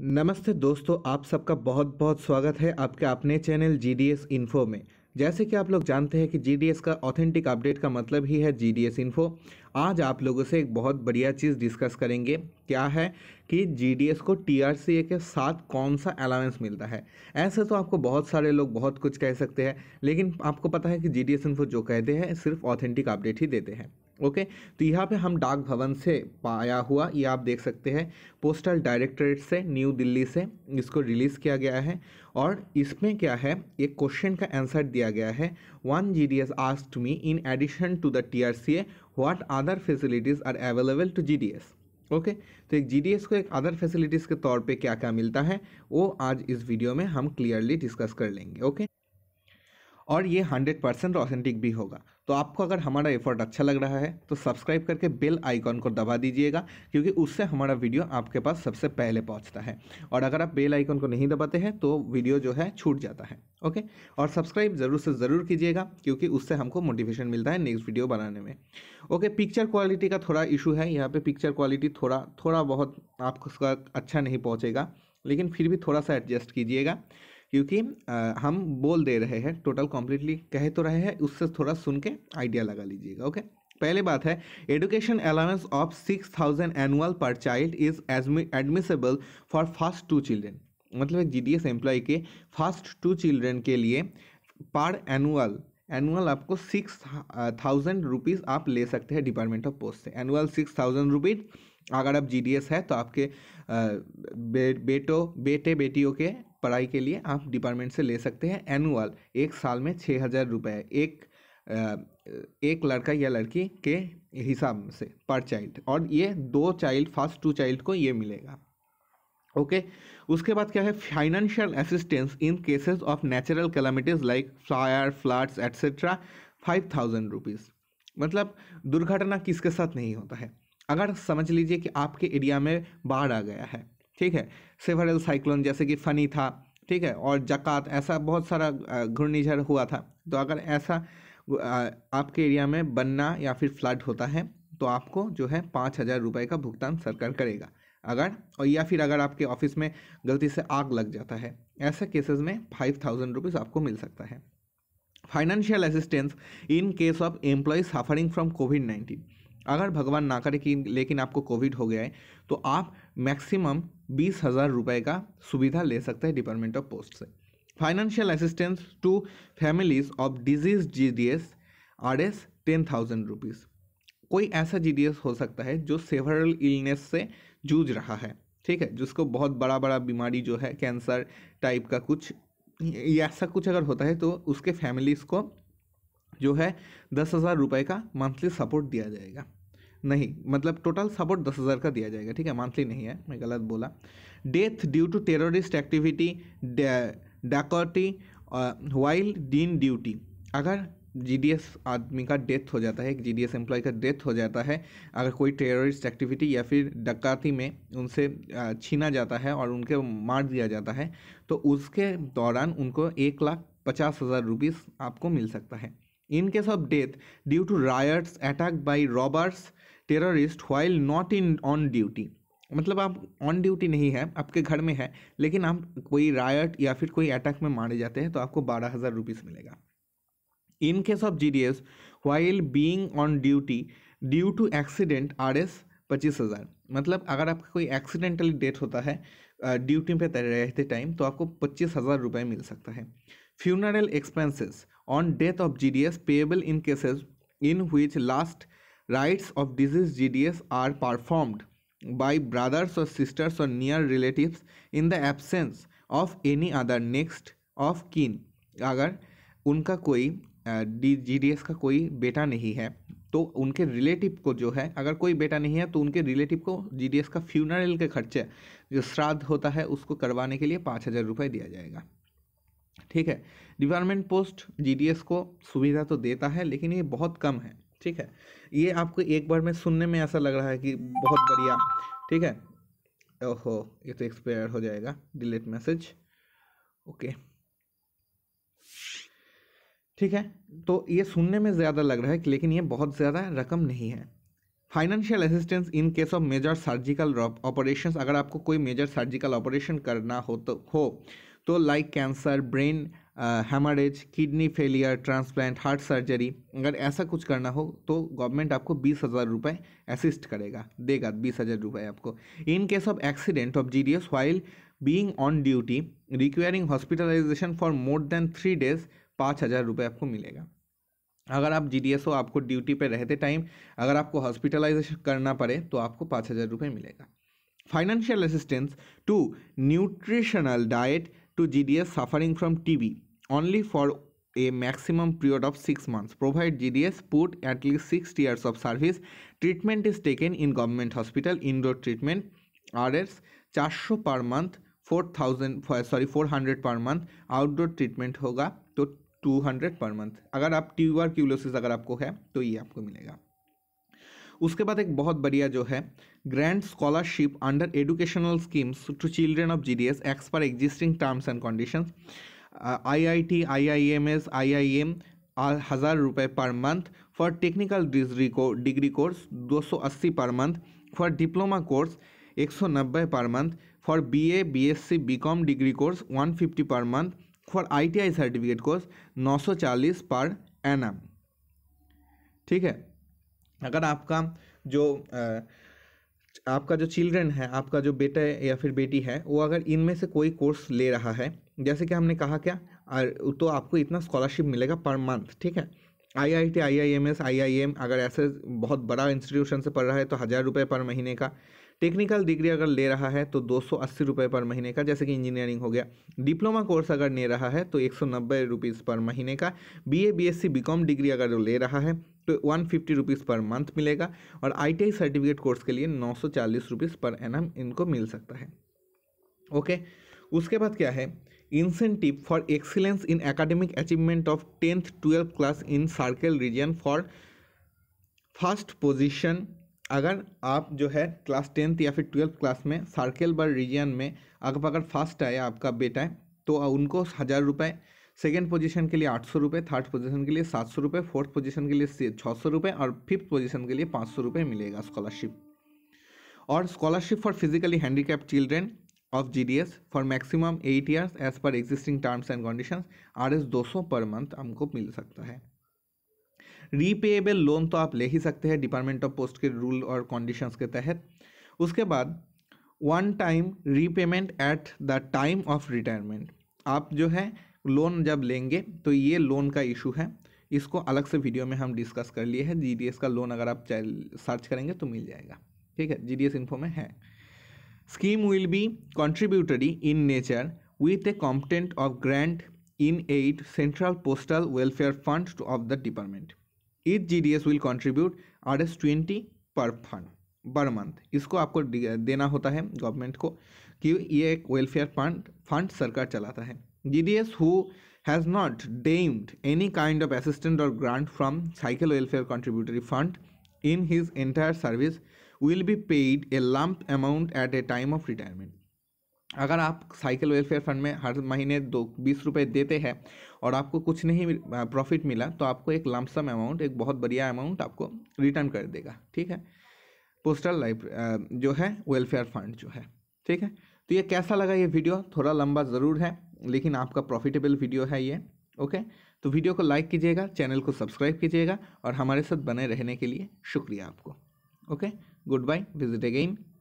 नमस्ते दोस्तों आप सबका बहुत बहुत स्वागत है आपके अपने channel G D S info में जैसे कि आप लोग जानते हैं कि जी डी एस का ऑथेंटिक अपडेट का मतलब ही है जी डी एस इन्फो आज आप लोगों से एक बहुत बढ़िया चीज़ डिस्कस करेंगे क्या है कि जी डी एस को टी आर सी ए के साथ कौन सा अलाउंस मिलता है ऐसे तो आपको बहुत सारे लोग बहुत कुछ कह सकते हैं लेकिन आपको पता है कि जी डी एस इन्फो जो कहते हैं सिर्फ ऑथेंटिक अपडेट ही देते हैं ओके तो यहाँ पे हम डाक भवन से पाया हुआ ये आप देख सकते हैं पोस्टल डायरेक्टरेट से न्यू दिल्ली से इसको रिलीज़ किया गया है और इसमें क्या है एक क्वेश्चन का आंसर दिया गया है one G D S asked me in addition to the T R C A what other facilities are available to G D S okay तो एक जी डी एस को एक अदर फैसिलिटीज़ के तौर पे क्या क्या मिलता है वो आज इस वीडियो में हम क्लियरली डिस्कस कर लेंगे ओके और ये 100 परसेंट ऑथेंटिक भी होगा तो आपको अगर हमारा एफर्ट अच्छा लग रहा है तो सब्सक्राइब करके बेल आइकॉन को दबा दीजिएगा क्योंकि उससे हमारा वीडियो आपके पास सबसे पहले पहुंचता है और अगर आप बेल आइकॉन को नहीं दबाते हैं तो वीडियो जो है छूट जाता है ओके और सब्सक्राइब ज़रूर से ज़रूर कीजिएगा क्योंकि उससे हमको मोटिवेशन मिलता है नेक्स्ट वीडियो बनाने में ओके पिक्चर क्वालिटी का थोड़ा इशू है यहाँ पर पिक्चर क्वालिटी थोड़ा थोड़ा बहुत आपको उसका अच्छा नहीं पहुँचेगा लेकिन फिर भी थोड़ा सा एडजस्ट कीजिएगा क्योंकि हम बोल दे रहे हैं टोटल कम्प्लीटली कह तो रहे हैं उससे थोड़ा सुन के आइडिया लगा लीजिएगा ओके पहले बात है education allowance of six thousand annual per child is admissible for first two children मतलब जी डी एस एम्प्लॉय के फर्स्ट टू चिल्ड्रेन के लिए पर एनुअल एनुअल आपको सिक्स थाउजेंड रुपीज़ आप ले सकते हैं डिपार्टमेंट ऑफ पोस्ट से एनुअल सिक्स थाउजेंड रुपीज़ अगर आप जी है तो आपके बे, बेटो बेटे बेटियों के पढ़ाई के लिए आप डिपार्टमेंट से ले सकते हैं एनुअल एक साल में छः हज़ार रुपये एक एक लड़का या लड़की के हिसाब से पर चाइल्ड और ये दो चाइल्ड फर्स्ट टू चाइल्ड को ये मिलेगा ओके उसके बाद क्या है financial assistance in cases of natural calamities like fire floods etcetera five thousand rupees मतलब दुर्घटना किसके साथ नहीं होता है अगर समझ लीजिए कि आपके एरिया में बाढ़ आ गया है ठीक है सेवरल साइक्लोन जैसे कि फनी था ठीक है और जकात ऐसा बहुत सारा घूर्णिझड़ हुआ था तो अगर ऐसा आपके एरिया में बनना या फिर फ्लड होता है तो आपको जो है पाँच हज़ार रुपये का भुगतान सरकार करेगा अगर और या फिर अगर आपके ऑफिस में गलती से आग लग जाता है ऐसे केसेस में फाइव थाउजेंड रुपीज़ आपको मिल सकता है financial assistance in case of employee suffering from COVID nineteen अगर भगवान ना करे कि लेकिन आपको कोविड हो गया है तो आप मैक्सिमम बीस हज़ार रुपये का सुविधा ले सकते हैं डिपार्टमेंट ऑफ पोस्ट से financial assistance to families of deceased G D S R S ten thousand rupees कोई ऐसा जी डी एस हो सकता है जो सेवरल इलनेस से जूझ रहा है ठीक है जिसको बहुत बड़ा बड़ा बीमारी जो है कैंसर टाइप का कुछ ऐसा कुछ अगर होता है तो उसके फैमिलीज को जो है दस हज़ार रुपये का मंथली सपोर्ट दिया जाएगा नहीं मतलब टोटल सपोर्ट दस हज़ार का दिया जाएगा ठीक है मंथली नहीं है मैं गलत बोला death due to terrorist activity dacoity while on duty अगर जीडीएस आदमी का डेथ हो जाता है एक जीडीएस एम्प्लॉय का डेथ हो जाता है अगर कोई टेररिस्ट एक्टिविटी या फिर डकाती में उनसे छीना जाता है और उनके मार दिया जाता है तो उसके दौरान उनको एक लाख पचास हज़ार रुपीज़ आपको मिल सकता है in case of death due to riots attack by robbers terrorist while not in on duty मतलब आप ऑन ड्यूटी नहीं है आपके घर में है लेकिन आप कोई रायट या फिर कोई अटैक में मारे जाते हैं तो आपको बारह हज़ार रुपीज़ मिलेगा in case D S of being on being due to accident R S पच्चीस हज़ार मतलब अगर आपका कोई एक्सीडेंटली डेथ होता है ड्यूटी पे रहते टाइम तो आपको पच्चीस हज़ार रुपये मिल सकता है funeral expenses on death of G D S payable in cases in which last rites of deceased G D S are performed by brothers और सिस्टर्स और near relative in the absence of any other next of kin अगर उनका कोई D G D S का कोई बेटा नहीं है तो उनके रिलेटिव को जो है अगर कोई बेटा नहीं है तो उनके रिलेटिव को जी डी एस का फ्यूनरल के खर्चे जो श्राद्ध होता है उसको करवाने के लिए पाँच हज़ार रुपये दिया जाएगा ठीक है डिपार्टमेंट पोस्ट एस को सुविधा तो देता है लेकिन ये बहुत कम है ठीक है ये आपको एक बार में सुनने में ऐसा लग रहा है कि बहुत बढ़िया ठीक है ओहो ये तो एक्सपायर हो जाएगा डिलीट मैसेज ओके ठीक है तो ये सुनने में ज़्यादा लग रहा है लेकिन ये बहुत ज़्यादा रकम नहीं है financial assistance in case of major surgical operation अगर आपको कोई मेजर सर्जिकल ऑपरेशन करना हो तो हो तो like cancer brain haemorrhage kidney failure transplant heart surgery अगर ऐसा कुछ करना हो तो गवर्नमेंट आपको बीस हज़ार रुपये असिस्ट करेगा देगा बीस हज़ार रुपये आपको in case of accident of G D S while being on duty requiring hospitalisation for more than three days पाँच हज़ार रुपये आपको मिलेगा अगर आप जी डी एस हो आपको ड्यूटी पे रहते टाइम अगर आपको हॉस्पिटलाइजेशन करना पड़े तो आपको पाँच हज़ार रुपये मिलेगा financial assistance to nutritional diet to G D S suffering from T B only for a maximum period of a provide G D S months provide gds six years of service treatment is taken in government hospital indoor treatment R S चार सौ per month four thousand sorry four hundred per month outdoor treatment होगा तो two hundred per month अगर आप tuber क्यूलोसिस अगर आपको है तो ये आपको मिलेगा उसके बाद एक बहुत बढ़िया जो है grand scholarship under educational schemes to children of G D S as per existing terms and conditions I I T I I M S I I M हज़ार रुपये per month for technical degree को degree course अस्सी per month for diploma course एक सौ नब्बे per month for B B A S C B com degree course one fifty per month for ITI certificate course 940 per M ठीक है अगर आपका जो आपका जो चिल्ड्रन है आपका जो बेटा या फिर बेटी है वो अगर इनमें से कोई कोर्स ले रहा है जैसे कि हमने कहा क्या तो आपको इतना स्कॉलरशिप मिलेगा पर मंथ ठीक है I I T I I M S I I M अगर ऐसे बहुत बड़ा इंस्टीट्यूशन से पढ़ रहा है तो हज़ार रुपये पर महीने का टेक्निकल डिग्री अगर ले रहा है तो दो सौ पर महीने का जैसे कि इंजीनियरिंग हो गया डिप्लोमा कोर्स अगर ले रहा है तो एक सौ पर महीने का B A B S C B com degree अगर ले रहा है तो one fifty rupees per month मिलेगा और आई सर्टिफिकेट कोर्स के लिए नौ सौ चालीस रुपीज़ पर एन इनको मिल सकता है ओके उसके बाद क्या है incentive for excellence in academic achievement of tenth twelfth class in circle region for first position अगर आप जो है क्लास टेंथ या फिर ट्वेल्थ क्लास में सर्कल बर रीजन में अगर अगर फर्स्ट आए आपका बेटा है, तो उनको हज़ार रुपये सेकेंड पोजीशन के लिए आठ सौ रुपये थर्ड पोजीशन के लिए सात सौ रुपये फोर्थ पोजीशन के लिए छः सौ रुपये और फिफ्थ पोजीशन के लिए पाँच सौ रुपये मिलेगा स्कॉलरशिप और scholarship for physically handicapped children of G D S for maximum eight years age per existing terms and condition R S दो सौ पर मंथ हमको मिल सकता है रीपेएबल लोन तो आप ले ही सकते हैं डिपार्टमेंट ऑफ पोस्ट के रूल और कंडीशंस के तहत उसके बाद one time repayment at the time of retirement आप जो है लोन जब लेंगे तो ये लोन का इशू है इसको अलग से वीडियो में हम डिस्कस कर लिए हैं जी का लोन अगर आप सर्च करेंगे तो मिल जाएगा ठीक है जी डी में है scheme will be contributory in nature with a competent of grant in aid central postal welfare fund of the department D S will contribute R S twenty per fund per month इसको आपको देना होता है government को कि ये एक welfare fund fund सरकार चलाता है G D S who has not deemed any kind of assistant और grant from cycle welfare contributory fund in his entire service will be paid a lump amount at a time of retirement अगर आप cycle welfare fund में हर महीने दो बीस रुपये देते हैं और आपको कुछ नहीं प्रॉफिट मिला तो आपको एक लमसम अमाउंट एक बहुत बढ़िया अमाउंट आपको रिटर्न कर देगा ठीक है पोस्टल लाइफ जो है वेलफेयर फंड जो है ठीक है तो ये कैसा लगा ये वीडियो थोड़ा लंबा ज़रूर है लेकिन आपका प्रॉफिटेबल वीडियो है ये ओके तो वीडियो को लाइक कीजिएगा चैनल को सब्सक्राइब कीजिएगा और हमारे साथ बने रहने के लिए शुक्रिया आपको okay good bye visit again